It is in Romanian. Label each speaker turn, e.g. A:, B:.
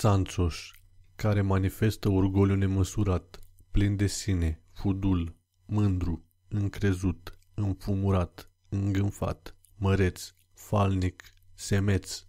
A: Țanțoș, care manifestă orgoliu nemăsurat, plin de sine, fudul, mândru, încrezut, înfumurat, îngânfat, măreț, falnic, semeț,